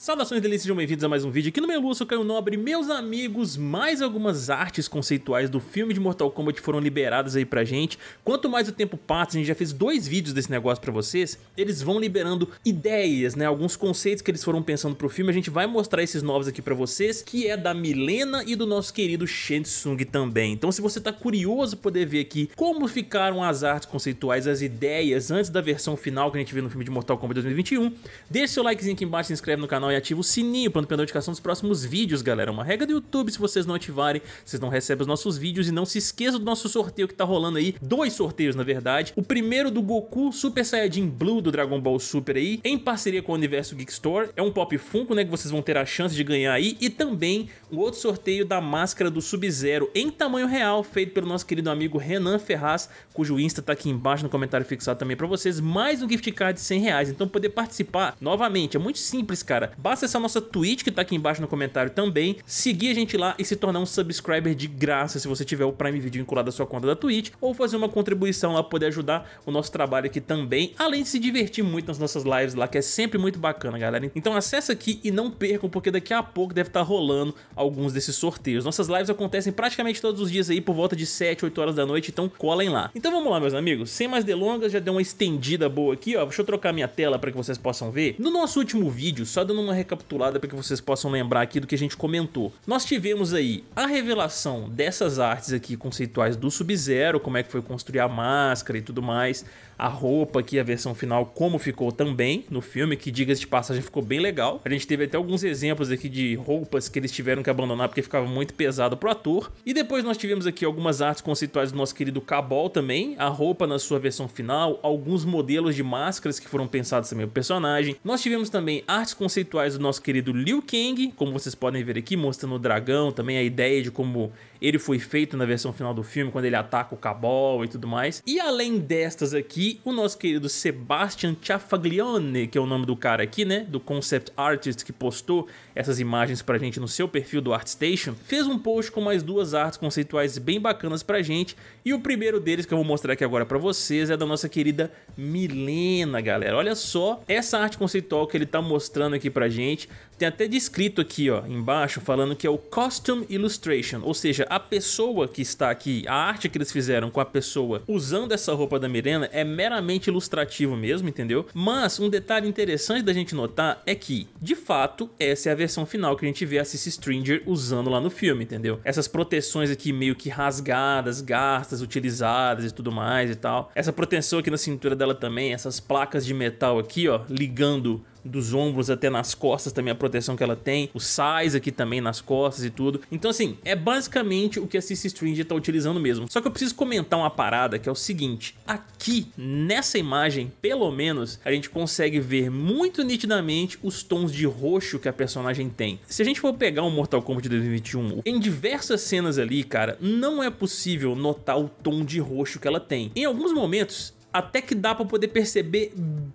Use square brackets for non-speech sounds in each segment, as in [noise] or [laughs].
Saudações delícias, sejam bem-vindos a mais um vídeo aqui no meu Lúcio Caio Nobre Meus amigos, mais algumas artes conceituais do filme de Mortal Kombat foram liberadas aí pra gente Quanto mais o tempo passa, a gente já fez dois vídeos desse negócio pra vocês Eles vão liberando ideias, né, alguns conceitos que eles foram pensando pro filme A gente vai mostrar esses novos aqui pra vocês Que é da Milena e do nosso querido Shen Tsung também Então se você tá curioso poder ver aqui como ficaram as artes conceituais, as ideias Antes da versão final que a gente vê no filme de Mortal Kombat 2021 deixa seu likezinho aqui embaixo, se inscreve no canal canal e ativa o sininho para não perder a notificação dos próximos vídeos, galera. Uma regra do YouTube, se vocês não ativarem, vocês não recebem os nossos vídeos e não se esqueça do nosso sorteio que tá rolando aí, dois sorteios na verdade. O primeiro do Goku Super Saiyajin Blue do Dragon Ball Super aí, em parceria com o Universo Geek Store. É um Pop Funko, né, que vocês vão ter a chance de ganhar aí e também um outro sorteio da máscara do Sub-Zero em tamanho real, feito pelo nosso querido amigo Renan Ferraz, cujo Insta tá aqui embaixo no comentário fixado também para vocês, mais um gift card de 100 reais, então poder participar novamente, é muito simples, cara. Basta essa nossa Twitch que tá aqui embaixo no comentário também, seguir a gente lá e se tornar um subscriber de graça se você tiver o Prime Video vinculado à sua conta da Twitch, ou fazer uma contribuição lá pra poder ajudar o nosso trabalho aqui também, além de se divertir muito nas nossas lives lá, que é sempre muito bacana, galera. Então acessa aqui e não percam, porque daqui a pouco deve estar tá rolando alguns desses sorteios. Nossas lives acontecem praticamente todos os dias aí por volta de 7, 8 horas da noite, então colhem lá. Então vamos lá, meus amigos, sem mais delongas, já deu uma estendida boa aqui, ó. Deixa eu trocar minha tela para que vocês possam ver. No nosso último vídeo, só dando um uma recapitulada para que vocês possam lembrar aqui do que a gente comentou. Nós tivemos aí a revelação dessas artes aqui conceituais do Sub-Zero, como é que foi construir a máscara e tudo mais a roupa aqui, a versão final, como ficou também no filme, que diga-se de passagem ficou bem legal. A gente teve até alguns exemplos aqui de roupas que eles tiveram que abandonar porque ficava muito pesado pro ator. E depois nós tivemos aqui algumas artes conceituais do nosso querido Cabal também, a roupa na sua versão final, alguns modelos de máscaras que foram pensados também pro personagem. Nós tivemos também artes conceituais do nosso querido Liu Kang, como vocês podem ver aqui, mostrando o dragão, também a ideia de como ele foi feito na versão final do filme, quando ele ataca o Cabal e tudo mais. E além destas aqui, e o nosso querido Sebastian Ciafaglione, que é o nome do cara aqui, né? Do concept artist que postou essas imagens pra gente no seu perfil do ArtStation, fez um post com mais duas artes conceituais bem bacanas pra gente. E o primeiro deles que eu vou mostrar aqui agora pra vocês é da nossa querida Milena, galera. Olha só essa arte conceitual que ele tá mostrando aqui pra gente. Tem até descrito aqui ó, embaixo falando que é o Costume Illustration, ou seja, a pessoa que está aqui, a arte que eles fizeram com a pessoa usando essa roupa da Mirena é meramente ilustrativo mesmo, entendeu? Mas um detalhe interessante da gente notar é que, de fato, essa é a versão final que a gente vê a Cissy Stringer usando lá no filme, entendeu? Essas proteções aqui meio que rasgadas, gastas, utilizadas e tudo mais e tal. Essa proteção aqui na cintura dela também, essas placas de metal aqui, ó, ligando dos ombros até nas costas também a proteção que ela tem, os size aqui também nas costas e tudo. Então assim, é basicamente o que a CC Stranger tá utilizando mesmo. Só que eu preciso comentar uma parada que é o seguinte, aqui nessa imagem, pelo menos, a gente consegue ver muito nitidamente os tons de roxo que a personagem tem. Se a gente for pegar um Mortal Kombat de 2021, em diversas cenas ali, cara, não é possível notar o tom de roxo que ela tem. Em alguns momentos, até que dá para poder perceber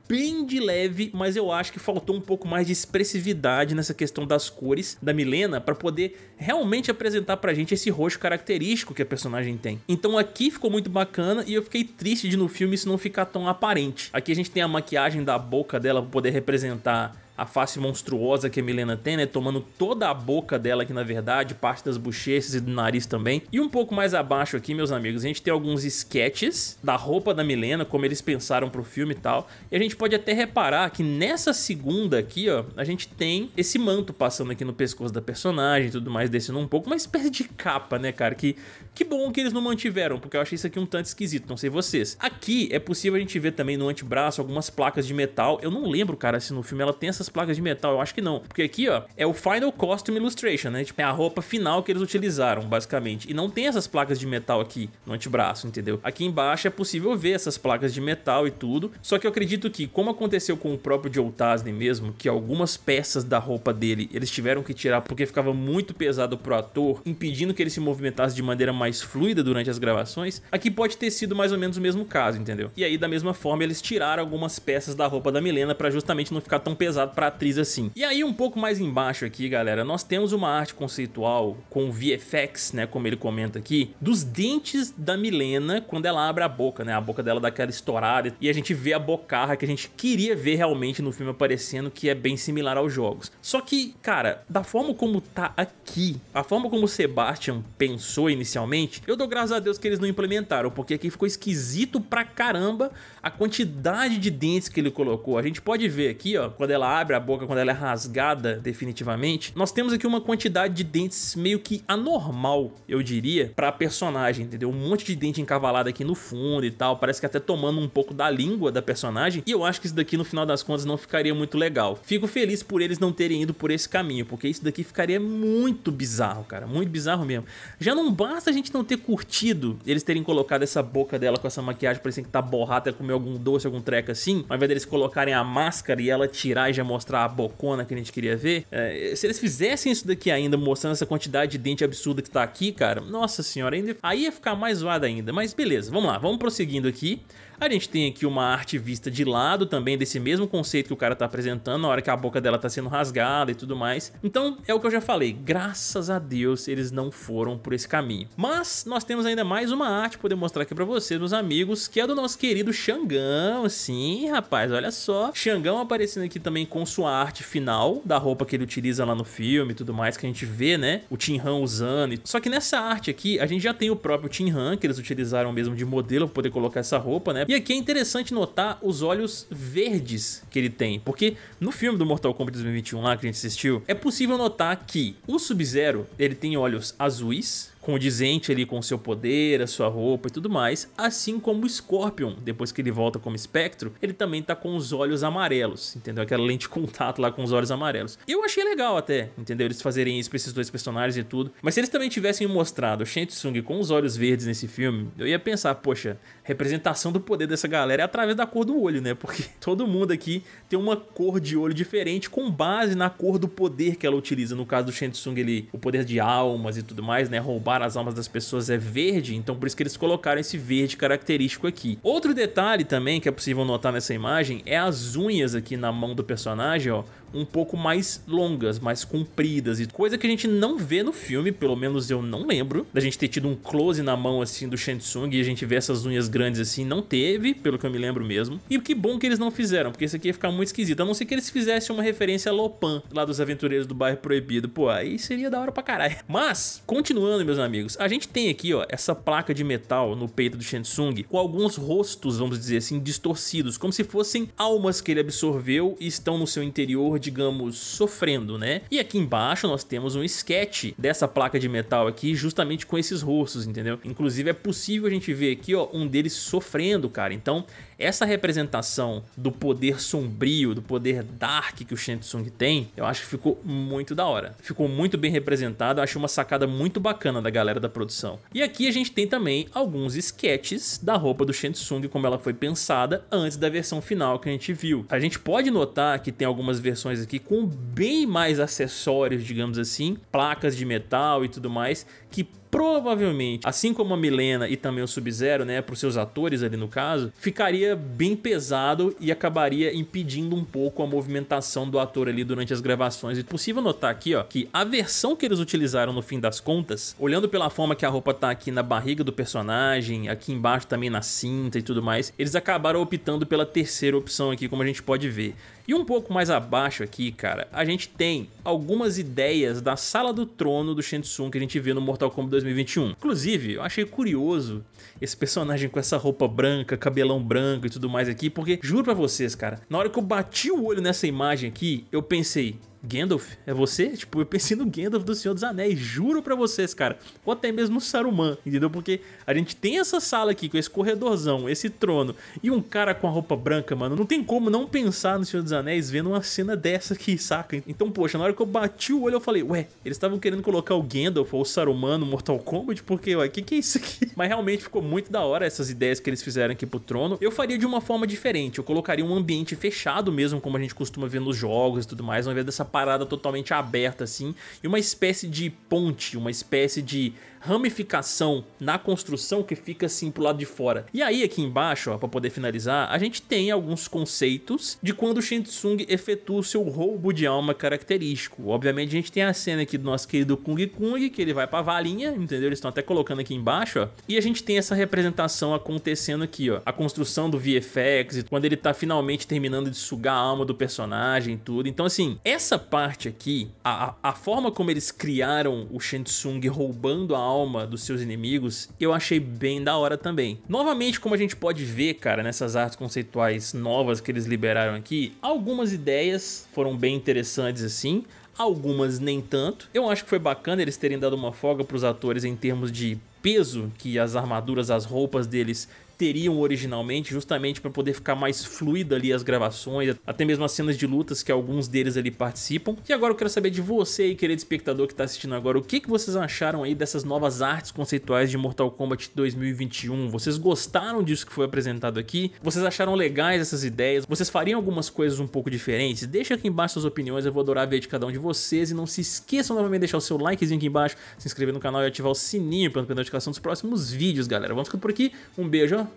bem de leve, mas eu acho que faltou um pouco mais de expressividade nessa questão das cores da Milena para poder realmente apresentar pra gente esse roxo característico que a personagem tem. Então aqui ficou muito bacana e eu fiquei triste de no filme isso não ficar tão aparente. Aqui a gente tem a maquiagem da boca dela pra poder representar a face monstruosa que a Milena tem, né? Tomando toda a boca dela aqui, na verdade, parte das bochechas e do nariz também. E um pouco mais abaixo aqui, meus amigos, a gente tem alguns sketches da roupa da Milena, como eles pensaram pro filme e tal. E a gente pode até reparar que nessa segunda aqui, ó, a gente tem esse manto passando aqui no pescoço da personagem e tudo mais, descendo um pouco, uma espécie de capa, né, cara? Que que bom que eles não mantiveram, porque eu achei isso aqui um tanto esquisito, não sei vocês. Aqui é possível a gente ver também no antebraço algumas placas de metal. Eu não lembro, cara, se no filme ela tem essas placas de metal, eu acho que não. Porque aqui, ó, é o Final Costume Illustration, né? Tipo, é a roupa final que eles utilizaram, basicamente. E não tem essas placas de metal aqui no antebraço, entendeu? Aqui embaixo é possível ver essas placas de metal e tudo. Só que eu acredito que, como aconteceu com o próprio Joe Tasney mesmo, que algumas peças da roupa dele eles tiveram que tirar porque ficava muito pesado pro ator, impedindo que ele se movimentasse de maneira mais fluida durante as gravações, aqui pode ter sido mais ou menos o mesmo caso, entendeu? E aí, da mesma forma, eles tiraram algumas peças da roupa da Milena para justamente não ficar tão pesado pra atriz assim. E aí, um pouco mais embaixo aqui, galera, nós temos uma arte conceitual com VFX, né, como ele comenta aqui, dos dentes da Milena quando ela abre a boca, né, a boca dela dá aquela estourada e a gente vê a bocarra que a gente queria ver realmente no filme aparecendo, que é bem similar aos jogos. Só que, cara, da forma como tá aqui, a forma como o Sebastian pensou inicialmente, eu dou graças a Deus que eles não implementaram, porque aqui ficou esquisito pra caramba a quantidade de dentes que ele colocou. A gente pode ver aqui, ó, quando ela abre a boca, quando ela é rasgada definitivamente, nós temos aqui uma quantidade de dentes meio que anormal, eu diria, pra personagem, entendeu? Um monte de dente encavalado aqui no fundo e tal, parece que até tomando um pouco da língua da personagem, e eu acho que isso daqui no final das contas não ficaria muito legal. Fico feliz por eles não terem ido por esse caminho, porque isso daqui ficaria muito bizarro, cara, muito bizarro mesmo. Já não basta a gente realmente não ter curtido eles terem colocado essa boca dela com essa maquiagem, parecendo que tá borrada, comer algum doce, algum treco assim, ao invés deles colocarem a máscara e ela tirar e já mostrar a bocona que a gente queria ver. É, se eles fizessem isso daqui ainda, mostrando essa quantidade de dente absurda que tá aqui, cara, nossa senhora, ainda, aí ia ficar mais zoado ainda. Mas beleza, vamos lá, vamos prosseguindo aqui. A gente tem aqui uma arte vista de lado também desse mesmo conceito que o cara tá apresentando na hora que a boca dela tá sendo rasgada e tudo mais. Então é o que eu já falei, graças a Deus eles não foram por esse caminho. Mas nós temos ainda mais uma arte poder mostrar aqui pra vocês, meus amigos, que é do nosso querido Xangão, sim rapaz, olha só. Xangão aparecendo aqui também com sua arte final da roupa que ele utiliza lá no filme e tudo mais, que a gente vê, né, o Tim Han usando. Só que nessa arte aqui, a gente já tem o próprio Tim Han, que eles utilizaram mesmo de modelo pra poder colocar essa roupa, né, e e aqui é interessante notar os olhos verdes que ele tem, porque no filme do Mortal Kombat 2021 lá que a gente assistiu, é possível notar que o Sub-Zero, ele tem olhos azuis, condizente ali com o seu poder, a sua roupa e tudo mais, assim como o Scorpion, depois que ele volta como espectro, ele também tá com os olhos amarelos, entendeu? Aquela lente de contato lá com os olhos amarelos. Eu achei legal até, entendeu? Eles fazerem isso pra esses dois personagens e tudo, mas se eles também tivessem mostrado o Shensung com os olhos verdes nesse filme, eu ia pensar, poxa, representação do poder dessa galera é através da cor do olho, né? Porque [laughs] todo mundo aqui tem uma cor de olho diferente com base na cor do poder que ela utiliza, no caso do Shensung ele, o poder de almas e tudo mais, né? Roubar roubar as almas das pessoas é verde, então por isso que eles colocaram esse verde característico aqui. Outro detalhe também que é possível notar nessa imagem é as unhas aqui na mão do personagem, ó um pouco mais longas, mais compridas e coisa que a gente não vê no filme, pelo menos eu não lembro, da gente ter tido um close na mão assim do Shansung e a gente ver essas unhas grandes assim, não teve, pelo que eu me lembro mesmo. E que bom que eles não fizeram, porque isso aqui ia ficar muito esquisito. A não ser que eles fizessem uma referência a Lopan, lá dos Aventureiros do Bairro Proibido, pô, aí seria da hora pra caralho. Mas, continuando, meus amigos, a gente tem aqui, ó, essa placa de metal no peito do Shansung com alguns rostos, vamos dizer assim, distorcidos, como se fossem almas que ele absorveu e estão no seu interior digamos, sofrendo, né? E aqui embaixo nós temos um sketch dessa placa de metal aqui, justamente com esses rostos, entendeu? Inclusive é possível a gente ver aqui, ó, um deles sofrendo, cara. Então, essa representação do poder sombrio, do poder dark que o Shensung tem, eu acho que ficou muito da hora. Ficou muito bem representado, eu acho uma sacada muito bacana da galera da produção. E aqui a gente tem também alguns sketches da roupa do Shensung, como ela foi pensada antes da versão final que a gente viu. A gente pode notar que tem algumas versões versões aqui com bem mais acessórios, digamos assim, placas de metal e tudo mais, que provavelmente, assim como a Milena e também o Sub-Zero, né, para os seus atores ali no caso, ficaria bem pesado e acabaria impedindo um pouco a movimentação do ator ali durante as gravações. E possível notar aqui, ó, que a versão que eles utilizaram no fim das contas, olhando pela forma que a roupa tá aqui na barriga do personagem, aqui embaixo também na cinta e tudo mais, eles acabaram optando pela terceira opção aqui, como a gente pode ver. E um pouco mais abaixo aqui, cara, a gente tem algumas ideias da sala do trono do Shensung que a gente viu no Mortal Kombat 2021. Inclusive, eu achei curioso esse personagem com essa roupa branca, cabelão branco e tudo mais aqui, porque juro pra vocês, cara, na hora que eu bati o olho nessa imagem aqui, eu pensei, Gandalf, é você? Tipo, eu pensei no Gandalf do Senhor dos Anéis, juro para vocês, cara. Ou até mesmo o Saruman, entendeu? Porque a gente tem essa sala aqui com esse corredorzão, esse trono e um cara com a roupa branca, mano. Não tem como não pensar no Senhor dos Anéis vendo uma cena dessa aqui, saca? Então, poxa, na hora que eu bati o olho, eu falei, ué, eles estavam querendo colocar o Gandalf ou o Saruman no Mortal Kombat? Porque, ué, o que, que é isso aqui? [laughs] Mas realmente ficou muito da hora essas ideias que eles fizeram aqui pro trono. Eu faria de uma forma diferente, eu colocaria um ambiente fechado mesmo, como a gente costuma ver nos jogos e tudo mais, ao invés dessa parada totalmente aberta assim, e uma espécie de ponte, uma espécie de ramificação na construção que fica assim pro lado de fora. E aí aqui embaixo, para poder finalizar, a gente tem alguns conceitos de quando o Shinsung efetua o seu roubo de alma característico. Obviamente a gente tem a cena aqui do nosso querido Kung Kung, que ele vai pra valinha, entendeu? Eles estão até colocando aqui embaixo, ó. E a gente tem essa representação acontecendo aqui, ó. A construção do VFX, quando ele tá finalmente terminando de sugar a alma do personagem e tudo. Então assim, essa parte aqui, a, a forma como eles criaram o Shinsung roubando a alma alma dos seus inimigos, eu achei bem da hora também. Novamente, como a gente pode ver, cara, nessas artes conceituais novas que eles liberaram aqui, algumas ideias foram bem interessantes assim, algumas nem tanto. Eu acho que foi bacana eles terem dado uma folga para os atores em termos de peso que as armaduras, as roupas deles teriam originalmente, justamente para poder ficar mais fluida ali as gravações, até mesmo as cenas de lutas que alguns deles ali participam. E agora eu quero saber de você aí, querido espectador que está assistindo agora, o que, que vocês acharam aí dessas novas artes conceituais de Mortal Kombat 2021? Vocês gostaram disso que foi apresentado aqui? Vocês acharam legais essas ideias? Vocês fariam algumas coisas um pouco diferentes? Deixa aqui embaixo suas opiniões, eu vou adorar ver de cada um de vocês e não se esqueçam novamente de deixar o seu likezinho aqui embaixo, se inscrever no canal e ativar o sininho para não perder a notificação dos próximos vídeos, galera. Vamos ficando por aqui, um beijo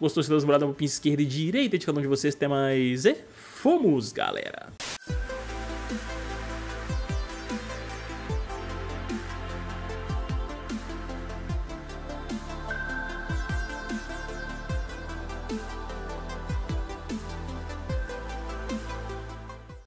Gostou? Se dá uma olhada na esquerda e direita de cada um de vocês. Até mais e fomos, galera!